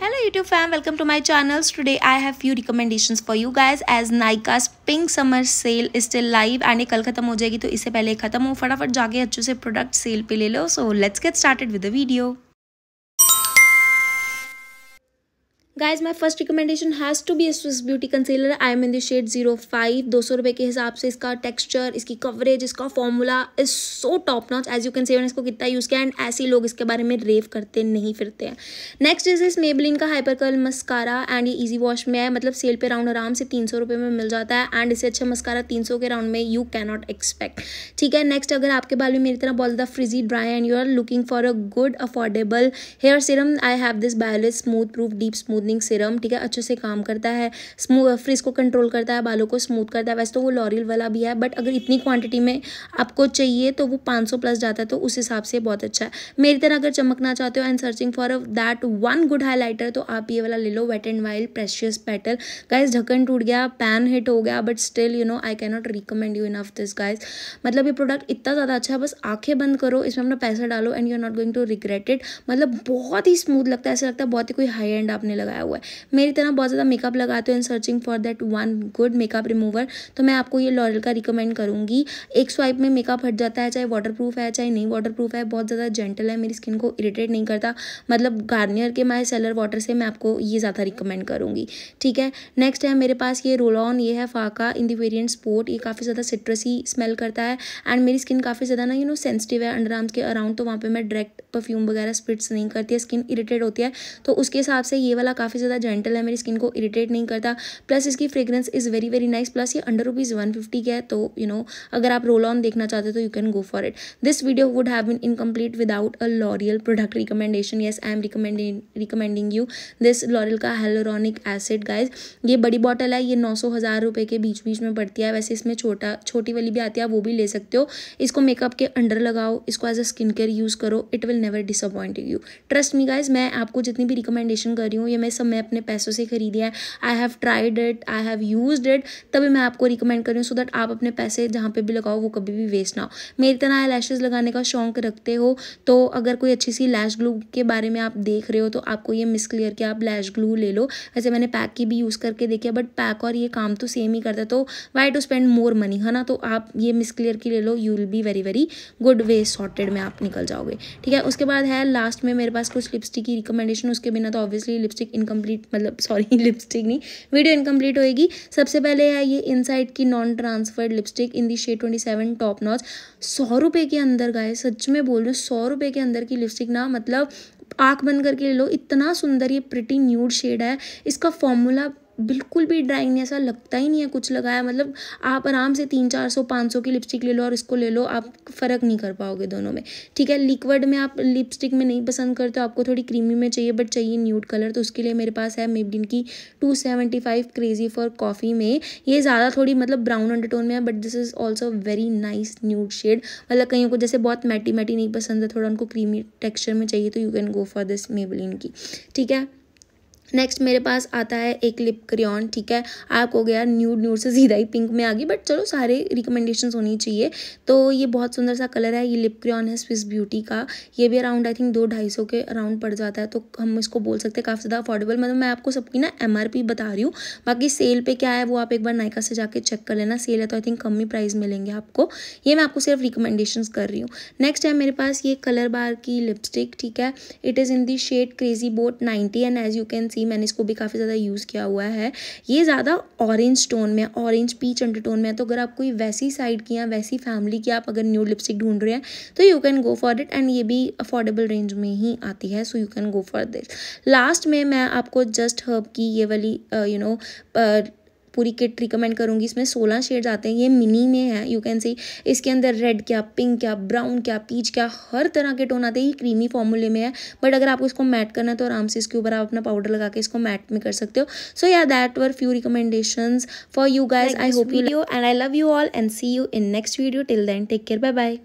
hello youtube fam welcome to my channels today i have few recommendations for you guys as nika's pink summer sale still live and कल खत्म हो जाएगी तो इससे पहले खत्म हो फटाफट जाके अच्छे से प्रोडक्ट सेल पे ले लो so let's get started with the video guys my first recommendation has to be Swiss beauty concealer I am in the shade zero five दो सौ रुपये के हिसाब से इसका टेक्स्चर इसकी कवरेज इसका formula is so top notch as you can seven इसको कितना यूज़ किया एंड ऐसे लोग इसके बारे में रेव करते नहीं फिरते हैं नेक्स्ट इज इस मेबलिन का हाइपर कल मस्कारा एंड ये ईजी वॉश में है मतलब सेल पे राउंड आराम से तीन सौ रुपये में मिल जाता है एंड इससे अच्छा मस्कारा तीन सौ के राउंड में यू कैनॉट एक्सपेक्ट ठीक है नेक्स्ट अगर आपके बाल में मेरी तरह बहुत ज़्यादा frizzy dry and you are looking for a good affordable hair serum I have this Biolage smooth proof deep smooth smoothening serum ठीक है अच्छे से काम करता है स्मूथ फ्रिज को कंट्रोल करता है बालों को स्मूथ करता है वैसे तो वो लॉरियल वाला भी है बट अगर इतनी क्वांटिटी में आपको चाहिए तो वो 500 प्लस जाता है तो उस हिसाब से बहुत अच्छा है मेरी तरह अगर चमकना चाहते हो and searching for a that one good highlighter तो आप ये वाला ले लो wet and wild precious petal guys ढक्कन टूट गया पैन हिट हो गया but still you know I cannot recommend you enough this guys मतलब ये प्रोडक्ट इतना ज़्यादा अच्छा है बस आंखें बंद करो इसमें अपना पैसा डालो and you are not going to regret it मतलब बहुत ही स्मूथ लगता है ऐसा लगता है बहुत ही कोई हाई एंड आपने लगाया लगाया हुआ है मेरी तरह बहुत ज़्यादा मेकअप लगाते हो and searching for that one good makeup remover तो मैं आपको ये लॉरल का रिकमेंड करूँगी एक स्वाइप में मेकअप हट जाता है चाहे वाटर है चाहे नहीं वाटर है बहुत ज़्यादा जेंटल है मेरी स्किन को इरीटेट नहीं करता मतलब गार्नियर के माई सेलर वाटर से मैं आपको ये ज़्यादा रिकमेंड करूँगी ठीक है नेक्स्ट है मेरे पास ये रोल ऑन ये है फाका इन दी स्पोर्ट ये काफ़ी ज़्यादा सिट्रसी स्मेल करता है एंड मेरी स्किन काफ़ी ज़्यादा ना यू नो सेंसिटिव है अंडर आर्म्स के अराउंड तो वहाँ पे मैं डायरेक्ट परफ्यूम वगैरह स्प्रिट्स नहीं करती है स्किन इरीटेड होती है तो उसके हिसाब से ये वाला काफ़ी ज़्यादा जेंटल है मेरी स्किन को इरीटेट नहीं करता प्लस इसकी fragrance is very very nice plus ये अंडर रुपीज़ वन फिफ्टी का है तो यू you नो know, अगर आप रोल ऑन देखना चाहते हो तो you can go for it this video would have been incomplete without a L'Oreal product recommendation yes I am recommending recommending you this L'Oreal का हेलोरॉनिक एसिड गाइज ये बड़ी bottle है ये नौ सौ हज़ार रुपये के बीच बीच में पड़ती है वैसे इसमें छोटा छोटी वाली भी आती है वो भी ले सकते हो इसको मेकअप के अंडर लगाओ इसको as a skin care use करो it will never disappoint you trust me guys मैं आपको जितनी भी रिकमेंडेशन कर रही हूँ ये मैं सब मैं अपने पैसों से खरीदी है I have tried it I have use it तभी मैं आपको रिकमेंड करूँ सो दैट आप अपने पैसे जहाँ पे भी लगाओ वो कभी भी वेस्ट ना हो मेरी तरह आई लैशेज लगाने का शौक रखते हो तो अगर कोई अच्छी सी लैश ग्लू के बारे में आप देख रहे हो तो आपको ये मिस क्लियर कि आप लैश ग्लू ले लो वैसे मैंने पैक की भी यूज़ करके देखे बट पैक और ये काम तो सेम ही करता तो why to spend more money है ना तो आप ये मिस क्लियर की ले लो you will be very very good way sorted में आप निकल जाओगे ठीक है उसके बाद है लास्ट में मेरे पास कुछ लिपस्टिक की रिकमेंडेशन उसके बिना तो ऑब्वियसली लिपस्टिक इनकम्प्लीट मतलब सॉरी लिपस्टिक नहीं वीडियो इनकम्प्लीट होएगी सबसे पहले है ये इनसाइड की non transferred lipstick in the shade twenty seven top notch सौ रुपये के अंदर गाय सच में बोल रही हूँ सौ रुपये के अंदर की लिपस्टिक ना मतलब आँख बंद करके ले लो इतना सुंदर ये प्रिटी न्यूड शेड है इसका फॉर्मूला बिल्कुल भी ड्राइंग नहीं ऐसा लगता ही नहीं है कुछ लगाया मतलब आप आराम से तीन चार सौ पाँच सौ की लिपस्टिक ले लो और इसको ले लो आप फ़र्क नहीं कर पाओगे दोनों में ठीक है लिक्विड में आप लिपस्टिक में नहीं पसंद करते आपको थोड़ी क्रीमी में चाहिए बट चाहिए न्यूड कलर तो उसके लिए मेरे पास है मेबडिन की two seventy five crazy for coffee में ये ज़्यादा थोड़ी मतलब ब्राउन अंडरटोन में है but this is also very nice nude shade मतलब कहीं को जैसे बहुत मैटी मैटी नहीं पसंद है थोड़ा उनको क्रीमी टेक्स्चर में चाहिए तो you can go for this Maybelline की ठीक है नेक्स्ट मेरे पास आता है एक लिप क्रियॉन ठीक है आप हो गया न्यूड न्यूड से सीधा ही पिंक में आ गई बट चलो सारे रिकमेंडेशन होनी चाहिए तो ये बहुत सुंदर सा कलर है ये लिप क्रियॉन है स्विस ब्यूटी का ये भी अराउंड आई थिंक दो ढाई सौ के अराउंड पड़ जाता है तो हम इसको बोल सकते हैं काफ़ी ज़्यादा अफोर्डेबल मतलब मैं आपको सबकी ना एम बता रही हूँ बाकी सेल पर क्या है वो आप एक बार नायका से जाके चेक कर लेना सेल है तो I think come he price मिलेंगे आपको ये मैं आपको सिर्फ रिकमेंडेशन कर रही हूँ नेक्स्ट है मेरे पास ये कलर बार की लिपस्टिक ठीक है it is in the shade crazy boat ninety and as you can see मैंने इसको भी काफ़ी ज़्यादा यूज़ किया हुआ है ये ज़्यादा ऑरेंज टोन में ऑरेंज पीच अंडर टोन में है तो अगर आप कोई वैसी साइड की या वैसी फैमिली की आप अगर न्यू लिपस्टिक ढूंढ रहे हैं तो you can go for it and ये भी अफोर्डेबल रेंज में ही आती है so you can go for this last में मैं आपको जस्ट हर्ब की ये वाली यू uh, नो uh, पूरी किट रिकमेंड करूंगी इसमें सोलह शेड्स आते हैं ये मिनी में है यू कैन सी इसके अंदर रेड क्या पिंक क्या ब्राउन क्या पीच क्या हर तरह के टोन आते हैं ये क्रीमी फॉर्मूले में है बट अगर आपको इसको मैट करना है तो आराम से इसके ऊपर आप अपना पाउडर लगा के इसको मैट में कर सकते हो सो या that were few recommendation for you guys I hope you and I love you all and see you in next video till then take care bye bye